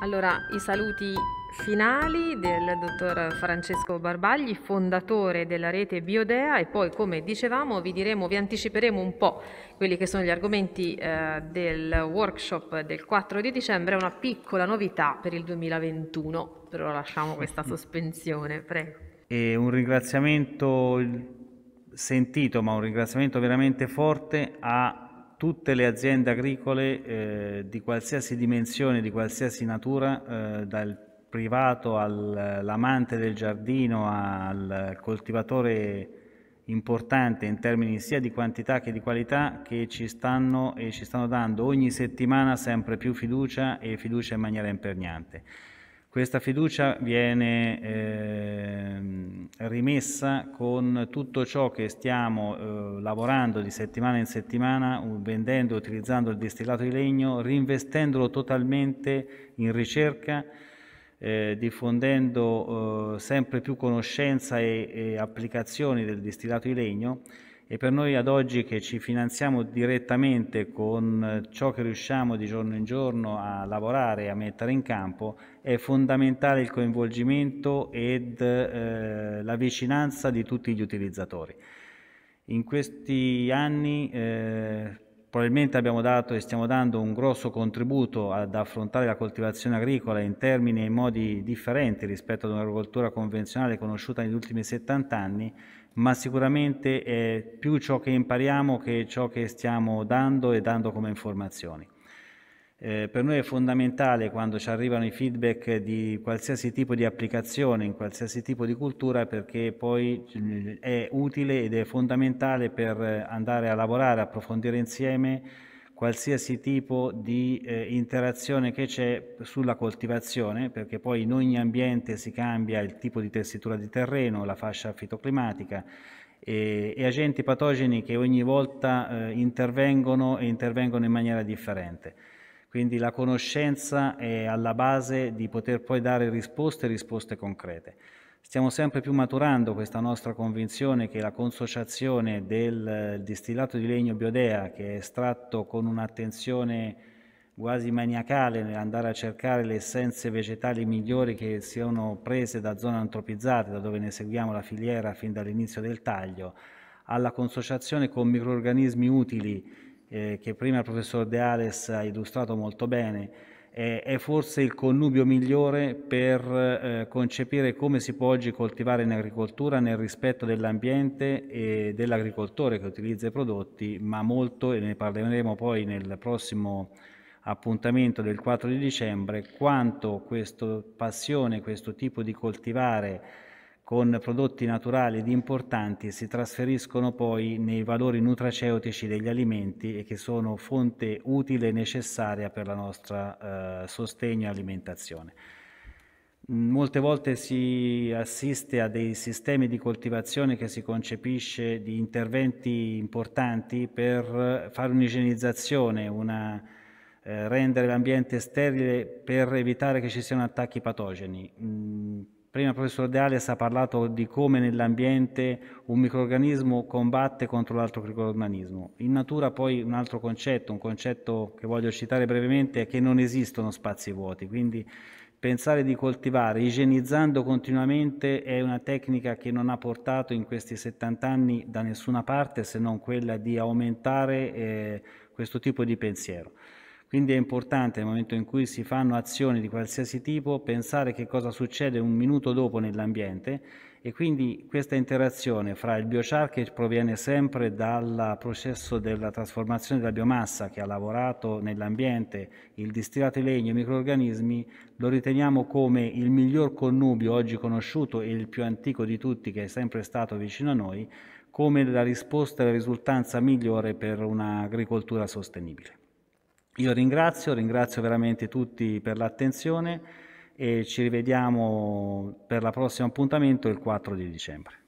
Allora, i saluti finali del dottor Francesco Barbagli, fondatore della rete Biodea e poi come dicevamo vi diremo, vi anticiperemo un po' quelli che sono gli argomenti eh, del workshop del 4 di dicembre, una piccola novità per il 2021, però lasciamo questa mm. sospensione, prego. E un ringraziamento sentito, ma un ringraziamento veramente forte a tutte le aziende agricole eh, di qualsiasi dimensione, di qualsiasi natura, eh, dal privato all'amante del giardino, al coltivatore importante in termini sia di quantità che di qualità che ci stanno e ci stanno dando ogni settimana sempre più fiducia e fiducia in maniera imperniante. Questa fiducia viene eh, rimessa con tutto ciò che stiamo eh, lavorando di settimana in settimana, vendendo, e utilizzando il distillato di legno, reinvestendolo totalmente in ricerca, eh, diffondendo eh, sempre più conoscenza e, e applicazioni del distillato di legno e per noi ad oggi che ci finanziamo direttamente con eh, ciò che riusciamo di giorno in giorno a lavorare e a mettere in campo, è fondamentale il coinvolgimento ed eh, la vicinanza di tutti gli utilizzatori. In questi anni eh, probabilmente abbiamo dato e stiamo dando un grosso contributo ad affrontare la coltivazione agricola in termini e in modi differenti rispetto ad un'agricoltura convenzionale conosciuta negli ultimi 70 anni, ma sicuramente è più ciò che impariamo che ciò che stiamo dando e dando come informazioni. Eh, per noi è fondamentale quando ci arrivano i feedback di qualsiasi tipo di applicazione, in qualsiasi tipo di cultura, perché poi eh, è utile ed è fondamentale per andare a lavorare, approfondire insieme qualsiasi tipo di eh, interazione che c'è sulla coltivazione, perché poi in ogni ambiente si cambia il tipo di tessitura di terreno, la fascia fitoclimatica e, e agenti patogeni che ogni volta eh, intervengono e intervengono in maniera differente. Quindi la conoscenza è alla base di poter poi dare risposte, risposte concrete. Stiamo sempre più maturando questa nostra convinzione che la consociazione del distillato di legno biodea, che è estratto con un'attenzione quasi maniacale nell'andare a cercare le essenze vegetali migliori che siano prese da zone antropizzate, da dove ne seguiamo la filiera fin dall'inizio del taglio, alla consociazione con microorganismi utili eh, che prima il professor De Ales ha illustrato molto bene, eh, è forse il connubio migliore per eh, concepire come si può oggi coltivare in agricoltura nel rispetto dell'ambiente e dell'agricoltore che utilizza i prodotti, ma molto, e ne parleremo poi nel prossimo appuntamento del 4 di dicembre, quanto questa passione, questo tipo di coltivare con prodotti naturali ed importanti si trasferiscono poi nei valori nutraceutici degli alimenti e che sono fonte utile e necessaria per la nostra eh, sostegno e alimentazione. Mm, molte volte si assiste a dei sistemi di coltivazione che si concepisce di interventi importanti per fare un'igienizzazione, una, eh, rendere l'ambiente sterile per evitare che ci siano attacchi patogeni mm, Prima il professor De Alias ha parlato di come nell'ambiente un microorganismo combatte contro l'altro microorganismo. In natura poi un altro concetto, un concetto che voglio citare brevemente, è che non esistono spazi vuoti, quindi pensare di coltivare igienizzando continuamente è una tecnica che non ha portato in questi 70 anni da nessuna parte se non quella di aumentare eh, questo tipo di pensiero. Quindi è importante nel momento in cui si fanno azioni di qualsiasi tipo pensare che cosa succede un minuto dopo nell'ambiente e quindi questa interazione fra il biochar che proviene sempre dal processo della trasformazione della biomassa che ha lavorato nell'ambiente, il distillato di legno, e i microorganismi, lo riteniamo come il miglior connubio oggi conosciuto e il più antico di tutti che è sempre stato vicino a noi, come la risposta e la risultanza migliore per un'agricoltura sostenibile. Io ringrazio, ringrazio veramente tutti per l'attenzione e ci rivediamo per la prossima appuntamento il 4 di dicembre.